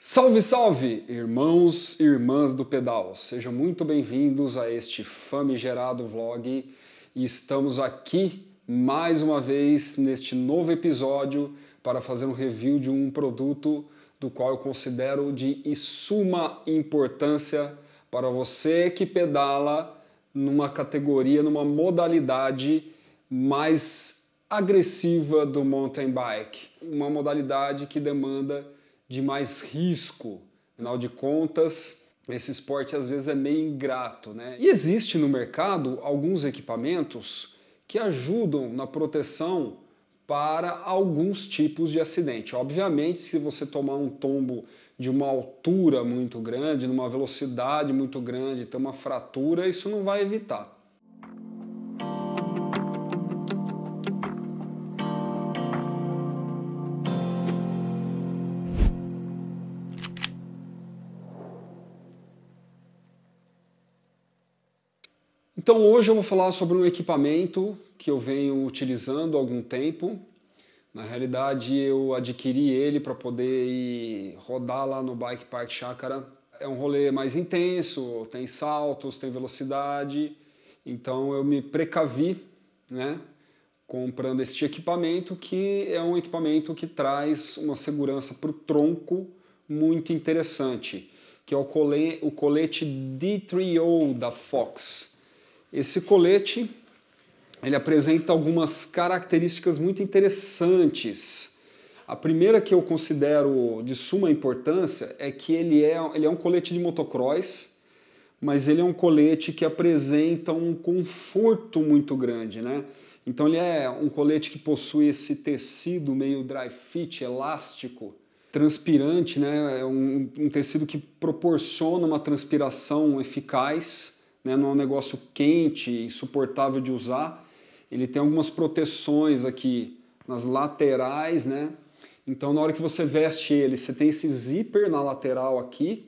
Salve, salve, irmãos e irmãs do pedal. Sejam muito bem-vindos a este famigerado vlog e estamos aqui mais uma vez neste novo episódio para fazer um review de um produto do qual eu considero de suma importância para você que pedala numa categoria, numa modalidade mais agressiva do mountain bike, uma modalidade que demanda de mais risco. Afinal de contas, esse esporte às vezes é meio ingrato, né? E existe no mercado alguns equipamentos que ajudam na proteção para alguns tipos de acidente. Obviamente, se você tomar um tombo de uma altura muito grande, numa velocidade muito grande, ter uma fratura, isso não vai evitar. Então hoje eu vou falar sobre um equipamento que eu venho utilizando há algum tempo. Na realidade, eu adquiri ele para poder ir rodar lá no Bike Park Chácara. É um rolê mais intenso, tem saltos, tem velocidade. Então eu me precavi, né, comprando este equipamento que é um equipamento que traz uma segurança para o tronco muito interessante, que é o colete D3O da Fox. Esse colete ele apresenta algumas características muito interessantes. A primeira que eu considero de suma importância é que ele é, ele é um colete de motocross, mas ele é um colete que apresenta um conforto muito grande, né? Então ele é um colete que possui esse tecido meio dry fit, elástico, transpirante, né? É um, um tecido que proporciona uma transpiração eficaz né? não é um negócio quente, insuportável de usar. Ele tem algumas proteções aqui nas laterais, né? Então, na hora que você veste ele, você tem esse zíper na lateral aqui,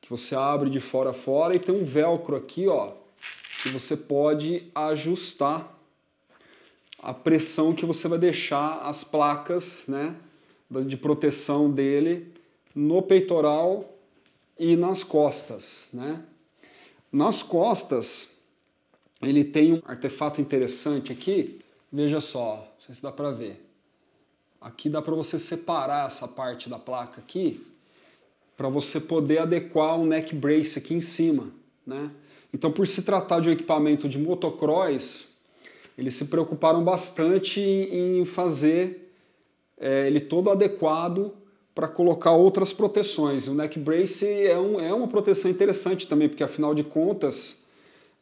que você abre de fora a fora, e tem um velcro aqui, ó, que você pode ajustar a pressão que você vai deixar as placas, né, de proteção dele no peitoral e nas costas, né? Nas costas, ele tem um artefato interessante aqui. Veja só, não sei se dá para ver. Aqui dá para você separar essa parte da placa aqui, para você poder adequar o um neck brace aqui em cima, né? Então, por se tratar de um equipamento de motocross, eles se preocuparam bastante em fazer é, ele todo adequado para colocar outras proteções. O neck brace é, um, é uma proteção interessante também, porque afinal de contas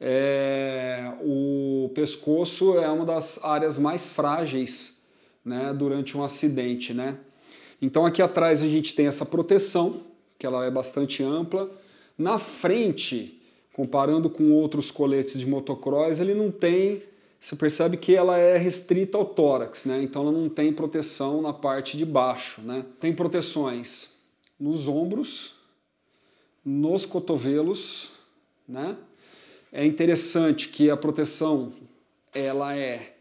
é, o pescoço é uma das áreas mais frágeis né, durante um acidente. Né? Então aqui atrás a gente tem essa proteção, que ela é bastante ampla. Na frente, comparando com outros coletes de motocross, ele não tem você percebe que ela é restrita ao tórax, né? Então ela não tem proteção na parte de baixo, né? Tem proteções nos ombros, nos cotovelos, né? É interessante que a proteção ela é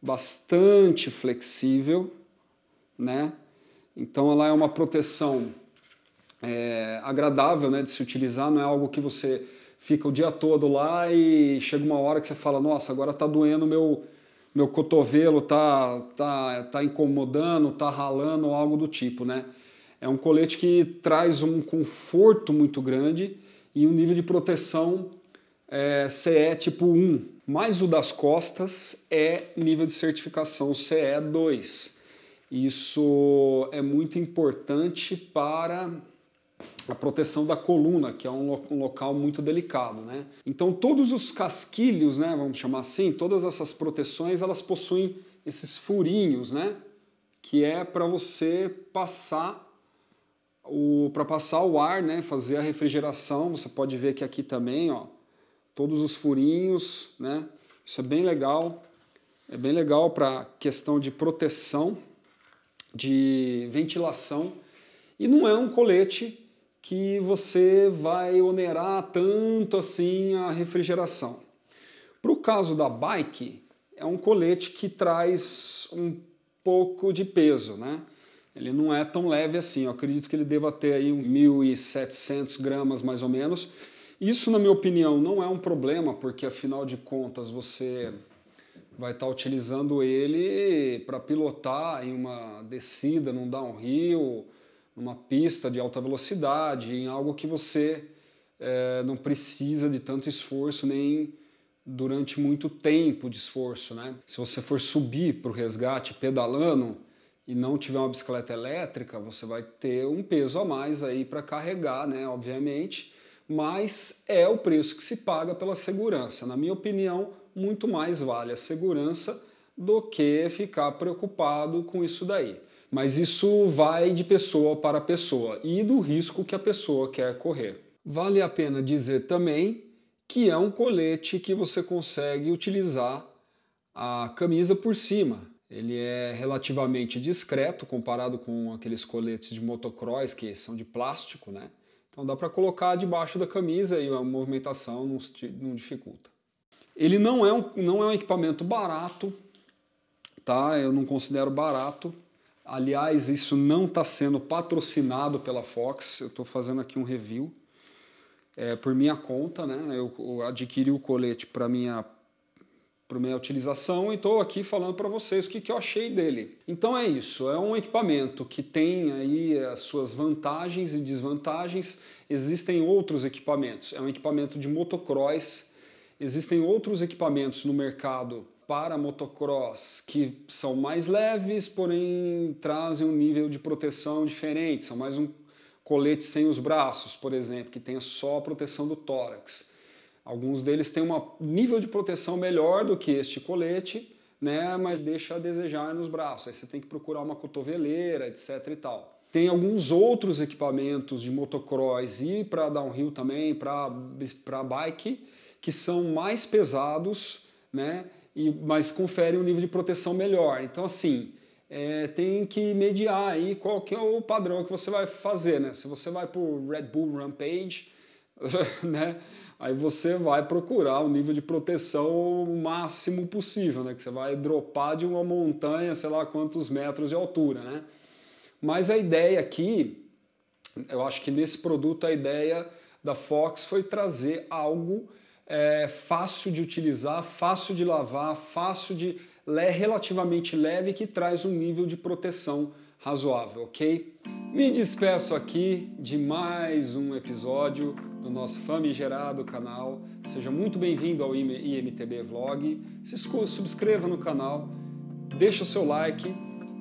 bastante flexível, né? Então ela é uma proteção é, agradável, né, de se utilizar. Não é algo que você fica o dia todo lá e chega uma hora que você fala, nossa, agora tá doendo meu meu cotovelo, tá tá tá incomodando, tá ralando, algo do tipo, né? É um colete que traz um conforto muito grande e um nível de proteção é, CE tipo 1, mas o das costas é nível de certificação CE2. Isso é muito importante para Tipo, a proteção da coluna, que é um, um, local muito delicado, né? Então todos os casquilhos, né, vamos chamar assim, todas essas proteções, elas possuem esses furinhos, né? Que é para você passar o para passar o ar, né, fazer a refrigeração. Você pode ver que aqui também, ó, todos os furinhos, né? Isso é bem legal. É bem legal para questão de proteção, de ventilação. E não é um colete que você vai onerar tanto assim a refrigeração. Para o caso da bike, é um colete que traz um pouco de peso, né? Ele não é tão leve assim, eu acredito que ele deva ter aí 1.700 gramas mais ou menos. Isso, na minha opinião, não é um problema, porque afinal de contas você vai estar tá utilizando ele para pilotar em uma descida, num downhill, numa pista de alta velocidade, em algo que você é, não precisa de tanto esforço nem durante muito tempo de esforço. Né? Se você for subir para o resgate pedalando e não tiver uma bicicleta elétrica, você vai ter um peso a mais aí para carregar, né? obviamente, mas é o preço que se paga pela segurança. Na minha opinião, muito mais vale a segurança do que ficar preocupado com isso daí. Mas isso vai de pessoa para pessoa e do risco que a pessoa quer correr. Vale a pena dizer também que é um colete que você consegue utilizar a camisa por cima. Ele é relativamente discreto comparado com aqueles coletes de motocross que são de plástico, né? Então dá para colocar debaixo da camisa e a movimentação não, dificulta. Ele não é, um, não é um equipamento barato, tá? Eu não considero barato, Aliás, isso não está sendo patrocinado pela Fox. Eu estou fazendo aqui um review é, por minha conta, né? Eu, eu adquiri o colete para minha para minha utilização e estou aqui falando para vocês o que, que eu achei dele. Então é isso, é um equipamento que tem aí as suas vantagens e desvantagens. Existem outros equipamentos, é um equipamento de motocross, existem outros equipamentos no mercado para motocross que são mais leves, porém trazem um nível de proteção diferente. São mais um colete sem os braços, por exemplo, que tem só a proteção do tórax. Alguns deles têm um nível de proteção melhor do que este colete, né, mas deixa a desejar nos braços. Aí você tem que procurar uma cotoveleira, etc e tal. Tem alguns outros equipamentos de motocross e para downhill também, para bike, que são mais pesados, né? e, mas confere um nível de proteção melhor. Então, assim, é, tem que mediar aí qual que é o padrão que você vai fazer, né? Se você vai para o Red Bull Rampage, né? Aí você vai procurar o nível de proteção máximo possível, né? Que você vai dropar de uma montanha, sei lá quantos metros de altura, né? Mas a ideia aqui, eu acho que nesse produto a ideia da Fox foi trazer algo é, fácil de utilizar, fácil de lavar, fácil de. é relativamente leve que traz um nível de proteção razoável, ok? Me despeço aqui de mais um episódio do nosso famigerado canal. Seja muito bem-vindo ao IMTB Vlog. Se subscreva no canal, deixa o seu like,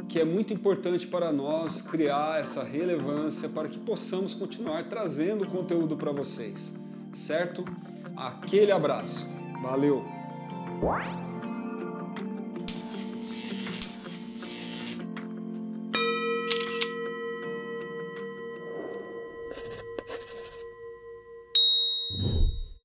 que é muito importante para nós criar essa relevância para que possamos continuar trazendo conteúdo para vocês, certo? Aquele abraço. Valeu!